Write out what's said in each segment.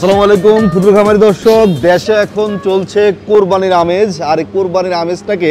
আসসালামু আলাইকুম ফুটবল খামারি দর্শক দেশে এখন চলছে কোরবানির আমেজ আর কোরবানির আমেজটাকে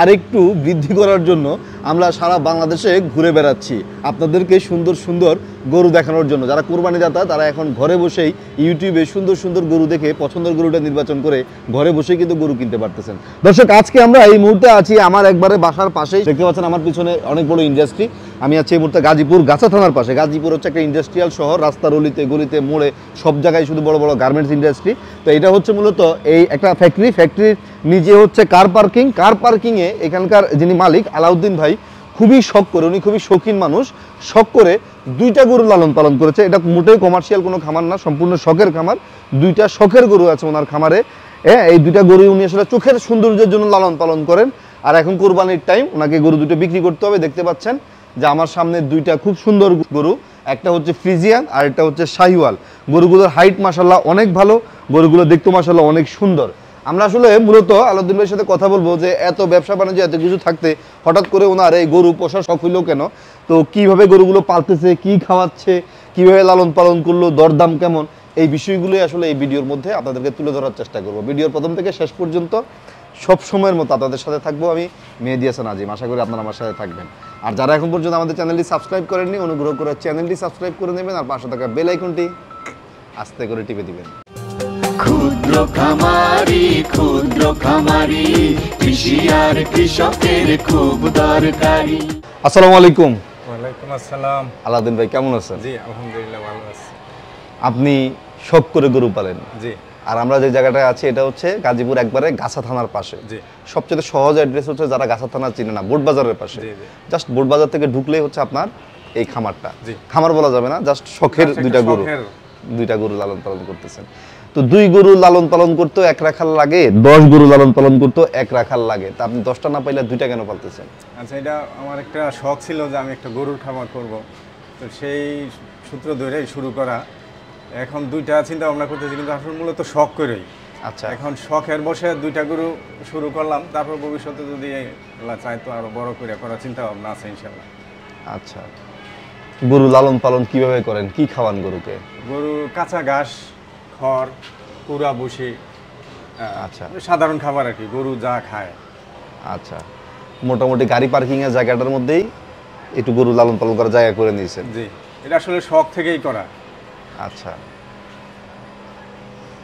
আরেকটু বৃদ্ধি করার জন্য আমরা সারা বাংলাদেশে ঘুরে বেড়াচ্ছি আপনাদেরকে সুন্দর সুন্দর গরু দেখানোর জন্য যারা কোরবানি দাতা তারা এখন ঘরে বসেই ইউটিউবে সুন্দর সুন্দর গরু দেখে পছন্দের গরুটা নির্বাচন করে ঘরে বসেই কিন্তু গরু কিনতে পারতেছেন দর্শক আজকে আমরা এই মুহূর্তে আছি আমার একবারে বাসার পাশেই দেখতে পাচ্ছেন আমার পিছনে অনেক বড় ইন্ডাস্ট্রি আমি আছি এই মুহূর্তে গাজীপুর গাছা থানার পাশে গাজীপুর হচ্ছে একটা ইন্ডাস্ট্রিয়াল শহর রাস্তার অলিতে গলিতে মোড়ে সব জায়গায় শুধু বড় বড় গার্মেন্টস ইন্ডাস্ট্রি তো এটা হচ্ছে মূলত এই একটা ফ্যাক্টরি ফ্যাক্টরির নিজে হচ্ছে কার পার্কিং কার পার্কিংয়ে এখানকার যিনি মালিক আলাউদ্দিন ভাই খুবই শখ করে উনি খুবই শৌখিন মানুষ শখ করে দুইটা গরু লালন পালন করেছে এটা মোটেই কমার্শিয়াল কোনো খামার না সম্পূর্ণ শখের খামার দুইটা শখের গরু আছে ওনার খামারে হ্যাঁ এই দুইটা গরু উনি আসলে চোখের সৌন্দর্যের জন্য লালন পালন করেন আর এখন কোরবানির টাইম ওনাকে গরু দুটো বিক্রি করতে হবে দেখতে পাচ্ছেন যে আমার সামনে দুইটা খুব সুন্দর গরু একটা হচ্ছে ফ্রিজিয়ান আর একটা হচ্ছে শাহিওয়াল গরুগুলোর হাইট মাসাল্লাহ অনেক ভালো গরুগুলো দেখতে মাসাল্লাহ অনেক সুন্দর আমরা আসলে মূলত আলাউদ্দিন ভাইয়ের সাথে কথা বলবো যে এত ব্যবসা বাণিজ্য এত কিছু থাকতে হঠাৎ করে ওনার এই গরু পোষা শখ হইলো কেন তো কিভাবে গরুগুলো পালতেছে কি খাওয়াচ্ছে কিভাবে লালন পালন করলো দরদাম কেমন এই বিষয়গুলো আসলে এই ভিডিওর মধ্যে আপনাদেরকে তুলে ধরার চেষ্টা করবো ভিডিওর প্রথম থেকে শেষ পর্যন্ত সব সময়ের মতো আপনাদের সাথে থাকবো আমি মেহেদি হাসান আজিম আশা করি আপনারা আমার সাথে থাকবেন আর যারা এখন পর্যন্ত আমাদের চ্যানেলটি সাবস্ক্রাইব করেননি অনুগ্রহ করে চ্যানেলটি সাবস্ক্রাইব করে নেবেন আর পাশে থাকা বেল আইকনটি আস্তে করে টিপে দিবেন খামারি ক্ষুদ্র খামারি কৃষি আর কৃষকের খুব দরকারি আসসালামু আলাইকুম ওয়ালাইকুম আসসালাম আলাদিন ভাই কেমন আছেন জি আলহামদুলিল্লাহ ভালো আছি আপনি শখ করে গরু পালেন জি আর আমরা যে জায়গাটা আছি এটা হচ্ছে গাজীপুর একবারে গাছা থানার পাশে সবচেয়ে সহজ অ্যাড্রেস হচ্ছে যারা গাছা থানা চিনে না বোট বাজারের পাশে জাস্ট বোট বাজার থেকে ঢুকলেই হচ্ছে আপনার এই খামারটা খামার বলা যাবে না জাস্ট শখের দুইটা গরু দুইটা গরু লালন পালন করতেছেন তো দুই গরু লালন পালন করতো এক রাখাল লাগে দশ গরু লালন পালন করতো এক রাখাল লাগে তা আপনি দশটা না পাইলে দুইটা কেন পালতেছেন আচ্ছা এটা আমার একটা শখ ছিল যে আমি একটা গরুর খামার করব তো সেই সূত্র ধরেই শুরু করা এখন দুইটা চিন্তা ভাবনা করতেছি কিন্তু আসলে মূলত শখ করেই আচ্ছা এখন শখের বসে দুইটা গরু শুরু করলাম তারপর ভবিষ্যতে যদি আল্লাহ চাই তো আরো বড় করে করার চিন্তা ভাবনা আছে ইনশাল্লাহ আচ্ছা গরু লালন পালন কিভাবে করেন কি খাওয়ান গরুকে গরু কাঁচা ঘাস খড় কুড়া বসে আচ্ছা সাধারণ খাবার আর কি গরু যা খায় আচ্ছা মোটামুটি গাড়ি এর জায়গাটার মধ্যেই একটু গরু লালন পালন করার জায়গা করে নিয়েছেন জি এটা আসলে শখ থেকেই করা আচ্ছা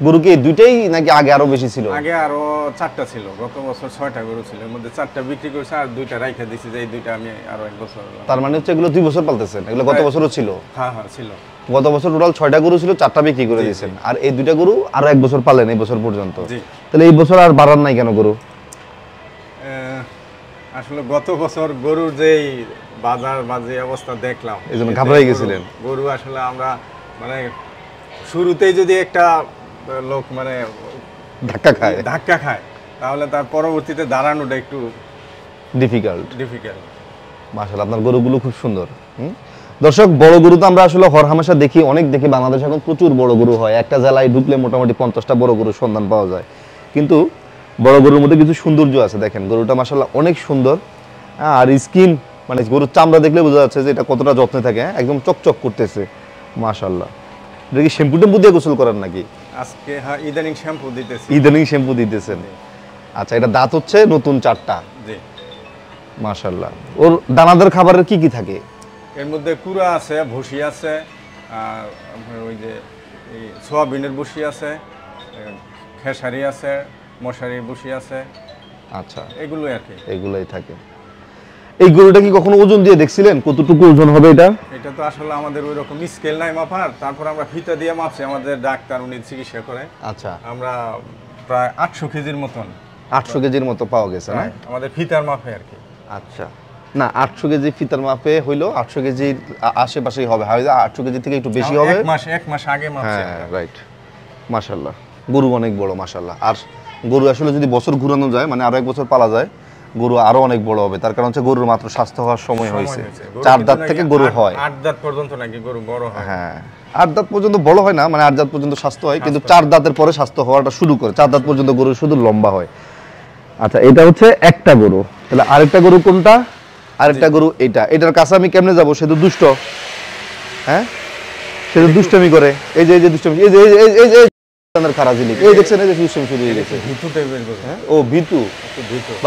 গরু কি দুইটাই নাকি আগে আরো বেশি ছিল আগে আরো চারটা ছিল গত বছর ছয়টা গরু ছিল এর মধ্যে চারটা বিক্রি করেছে আর দুইটা রেখে দিয়েছি যে এই দুইটা আমি আরো এক বছর তার মানে হচ্ছে এগুলো দুই বছর পালতেছেন এগুলো গত হ্যাঁ। বছরও ছিল হ্যাঁ হ্যাঁ ছিল গত বছর টোটাল ছয়টা গরু ছিল চারটা বিক্রি করে দিয়েছেন আর এই দুইটা গরু আরো এক বছর পালেন এই বছর পর্যন্ত তাহলে এই বছর আর বাড়ান নাই কেন গরু আসলে গত বছর গরুর যে বাজার বা যে অবস্থা দেখলাম এই জন্য ঘাবড়াই গেছিলেন গরু আসলে আমরা মানে শুরুতেই যদি একটা লোক মানে ধাক্কা খায় ধাক্কা খায় তাহলে তার পরবর্তীতে দাঁড়ানোটা একটু ডিফিকাল্ট ডিফিকাল্ট মাশাআল্লাহ আপনার গরুগুলো খুব সুন্দর হুম দর্শক বড় গরু তো আমরা আসলে হর হামেশা দেখি অনেক দেখি বাংলাদেশ এখন প্রচুর বড় গরু হয় একটা জেলায় ঢুকলে মোটামুটি পঞ্চাশটা বড় গরুর সন্ধান পাওয়া যায় কিন্তু বড় গরুর মধ্যে কিছু সৌন্দর্য আছে দেখেন গরুটা মাসাল্লাহ অনেক সুন্দর হ্যাঁ, আর স্কিন মানে গরুর চামড়া দেখলে বোঝা যাচ্ছে যে এটা কতটা যত্নে থাকে হ্যাঁ, একদম চকচক করতেছে মাশাল্লাহ এটা কি শ্যাম্পু টেম্পু দিয়ে গোসল করার নাকি আজকে হ্যাঁ ইদানিং শ্যাম্পু দিতেছি ইদানিং শ্যাম্পু দিতেছেন আচ্ছা এটা দাঁত হচ্ছে নতুন চারটা জি মাশাল্লাহ ওর দানাদার খাবারের কি কি থাকে এর মধ্যে কুড়া আছে ভুসি আছে ওই যে এই সোয়াবিনের বসি আছে খেসারি আছে মশারির বসি আছে আচ্ছা এগুলোই আর কি এগুলোই থাকে এই গরুটা কি কখনো ওজন দিয়ে দেখছিলেন কতটুকু ওজন হবে এটা এটা তো আসলে আমাদের ওই রকম স্কেল নাই মাপার তারপর আমরা ফিতা দিয়ে মাপছি আমাদের ডাক্তার উনি চিকিৎসা করে আচ্ছা আমরা প্রায় আটশো কেজির মতন আটশো কেজির মতো পাওয়া গেছে না হ্যাঁ, আমাদের ফিতার মাপে আর কি আচ্ছা না আটশো কেজি ফিতার মাপে হইলো আটশো কেজি আশেপাশেই হবে হয়তো আটশো কেজি থেকে একটু বেশি হবে মাস এক মাস আগে হ্যাঁ রাইট মাসাল্লাহ গরু অনেক বড় মাসাল্লাহ আর গরু আসলে যদি বছর ঘুরানো যায় মানে আরো এক বছর পালা যায় গরু আরো অনেক বড় হবে তার কারণ হচ্ছে গরুর মাত্র স্বাস্থ্য হওয়ার সময় হয়েছে চার দাঁত থেকে গরু হয় আট দাঁত পর্যন্ত নাকি গরু বড় হয় হ্যাঁ আট দাঁত পর্যন্ত বড় হয় না মানে আট দাঁত পর্যন্ত স্বাস্থ্য হয় কিন্তু চার দাঁতের পরে স্বাস্থ্য হওয়াটা শুরু করে চার দাঁত পর্যন্ত গরু শুধু লম্বা হয় আচ্ছা এটা হচ্ছে একটা গরু তাহলে আরেকটা গরু কোনটা আরেকটা গরু এটা এটার কাছে আমি কেমনে যাবো সে তো দুষ্ট হ্যাঁ সে তো দুষ্টমি করে এই যে এই যে দুষ্টমি এই যে এই যে এই যে ভিতু হ্যাঁ? ভিতু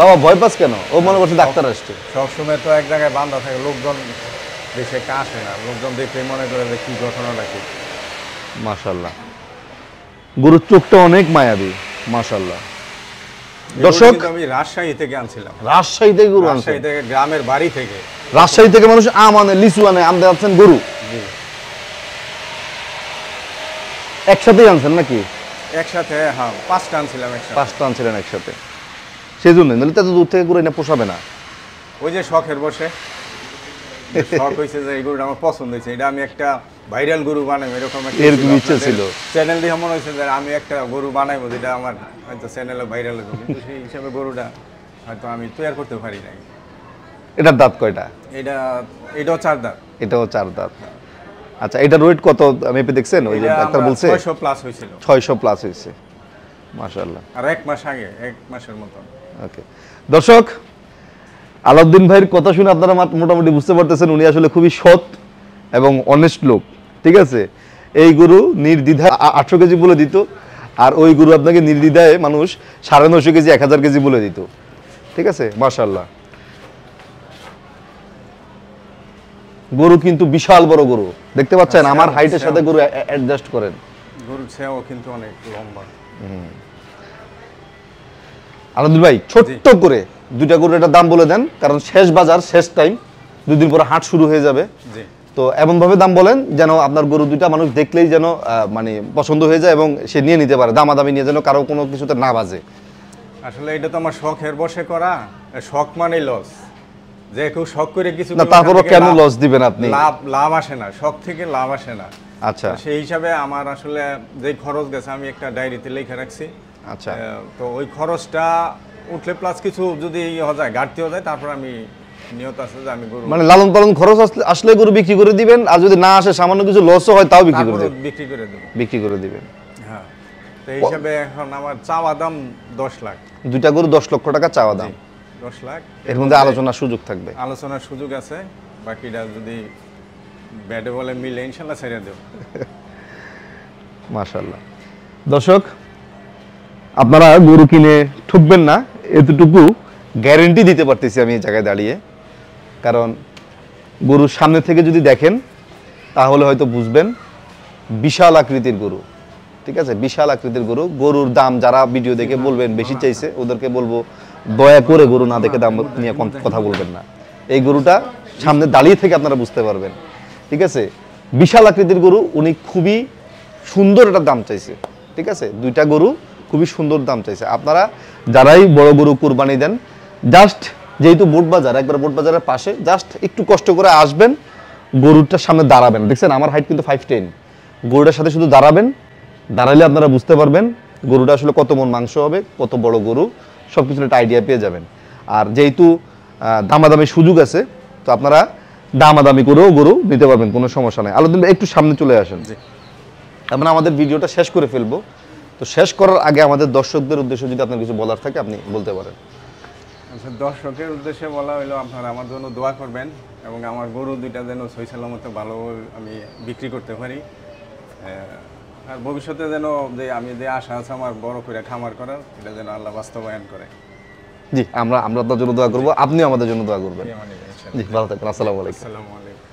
বাবা ভয় কেন ও মনে করছে ডাক্তার আসছে সবসময় তো এক জায়গায় বান্ধা থাকে লোকজন দেশে না লোকজন দেখে মনে করে কি মাশাল্লাহ চোখটা অনেক মায়াবী মাশাল্লাহ রাজশাহী থেকে মানুষ আম আনে লিচু আনে আম গরু একসাথেই আনছেন নাকি একসাথে হ্যাঁ, পাঁচটা আনছিলাম একসাথে পাঁচটা আনছিলেন একসাথে থেকে পোষাবে না ওই যে শখের বসে শখ হয়েছে যে এই গরুটা আমার পছন্দ হয়েছে এটা আমি একটা ভাইরাল গরু বানাবো এরকম ছিল চ্যানেল দিয়ে মনে হয়েছে যে আমি একটা গরু বানাবো যেটা আমার হয়তো চ্যানেলে ভাইরাল হবে কিন্তু সেই হিসাবে গরুটা হয়তো আমি তৈরি করতে পারি নাই এটার দাঁত কয়টা এটা এটাও চার দাঁত এটাও চার দাঁত আচ্ছা এটা ওয়েট কত মেপে দেখছেন ওই যে ডাক্তার বলছে 600 প্লাস হয়েছিল 600 প্লাস হয়েছে মাশাআল্লাহ আর এক মাস আগে এক মাসের মতন ওকে দর্শক আলাউদ্দিন ভাইয়ের কথা শুনে আপনারা মোটামুটি বুঝতে পারতেছেন উনি আসলে খুবই সৎ এবং অনেস্ট লোক ঠিক আছে এই গুরু নির্দিধা আটশো কেজি বলে দিত আর ওই গুরু আপনাকে নির্দিধায় মানুষ সাড়ে নশো কেজি এক হাজার কেজি বলে দিত ঠিক আছে মার্শাল্লাহ গরু কিন্তু বিশাল বড় গরু দেখতে পাচ্ছেন হ্যাঁ, আমার হাইটের সাথে গরু অ্যাডজাস্ট করেন গরু ছেও কিন্তু অনেক লম্বা আনন্দুল ভাই ছোট্ট করে দুইটা গরুর একটা দাম বলে দেন কারণ শেষ বাজার শেষ টাইম দুদিন পরে হাট শুরু হয়ে যাবে তো এমনভাবে দাম বলেন যেন আপনার গরু দুইটা মানুষ দেখলেই যেন মানে পছন্দ হয়ে যায় এবং সে নিয়ে নিতে পারে দামাদামি নিয়ে যেন কারো কোনো কিছুতে না বাজে আসলে এটা তো আমার শখের বসে করা শখ মানে লস যে কেউ শখ করে কিছু না তারপরও কেন লস দিবেন আপনি লাভ লাভ আসে না শখ থেকে লাভ আসে না আচ্ছা সেই হিসাবে আমার আসলে যে খরচ গেছে আমি একটা ডায়েরিতে লিখে রাখছি আচ্ছা তো ওই খরচটা উঠলে প্লাস কিছু যদি ইয়ে হয়ে যায় ঘাটতি হয়ে যায় তারপর আমি নিয়ত আছে যে আমি গরু মানে লালন পালন খরচ আসলে গরু বিক্রি করে দিবেন আর যদি না আসে সামান্য কিছু লসও হয় তাও বিক্রি করে দিবেন বিক্রি করে বিক্রি করে দিবেন হ্যাঁ তো এই হিসাবে এখন আমার চাওয়া দাম দশ লাখ দুইটা গরু দশ লক্ষ টাকা চাওয়া দাম দশ লাখ এর মধ্যে আলোচনার সুযোগ থাকবে আলোচনার সুযোগ আছে বাকিটা যদি ব্যাটে বলে মিলে ইনশাল্লাহ ছেড়ে দেব মাশাল্লাহ দর্শক আপনারা গরু কিনে ঠুকবেন না এতটুকু গ্যারেন্টি দিতে পারতেছি আমি এই জায়গায় দাঁড়িয়ে কারণ গরুর সামনে থেকে যদি দেখেন তাহলে হয়তো বুঝবেন বিশাল আকৃতির গরু ঠিক আছে বিশাল আকৃতির গরু গরুর দাম যারা ভিডিও দেখে বলবেন বেশি চাইছে ওদেরকে বলবো দয়া করে গরু না দেখে দাম নিয়ে কথা বলবেন না এই গরুটা সামনে দাঁড়িয়ে থেকে আপনারা বুঝতে পারবেন ঠিক আছে বিশাল আকৃতির গরু উনি খুবই সুন্দর একটা দাম চাইছে ঠিক আছে দুইটা গরু খুবই সুন্দর দাম চাইছে আপনারা যারাই বড় গরু কুরবানি দেন জাস্ট যেহেতু বোট বাজার একবার বোট বাজারের পাশে জাস্ট একটু কষ্ট করে আসবেন গরুটার সামনে দাঁড়াবেন দেখছেন আমার হাইট কিন্তু ফাইভ টেন গরুটার সাথে শুধু দাঁড়াবেন দাঁড়ালে আপনারা বুঝতে পারবেন গরুটা আসলে কত মন মাংস হবে কত বড় গরু সব কিছু একটা আইডিয়া পেয়ে যাবেন আর যেহেতু দামাদামি সুযোগ আছে তো আপনারা দামাদামি করেও গরু নিতে পারবেন কোনো সমস্যা নেই আলোদিন একটু সামনে চলে আসেন আমরা মানে আমাদের ভিডিওটা শেষ করে ফেলবো তো শেষ করার আগে আমাদের দর্শকদের উদ্দেশ্যে যদি আপনার কিছু বলার থাকে আপনি বলতে পারেন আচ্ছা দর্শকের উদ্দেশ্যে বলা হইলো আপনারা আমার জন্য দোয়া করবেন এবং আমার গরু দুইটা যেন সই সালামত ভালো আমি বিক্রি করতে পারি আর ভবিষ্যতে যেন যে আমি যে আশা আছে আমার বড় করে খামার করার এটা যেন আল্লাহ বাস্তবায়ন করে জি আমরা আমরা আপনার জন্য দোয়া করবো আপনিও আমাদের জন্য দোয়া করবেন জি ভালো থাকবেন আসসালামু আলাইকুম আসসালামু আলাইকুম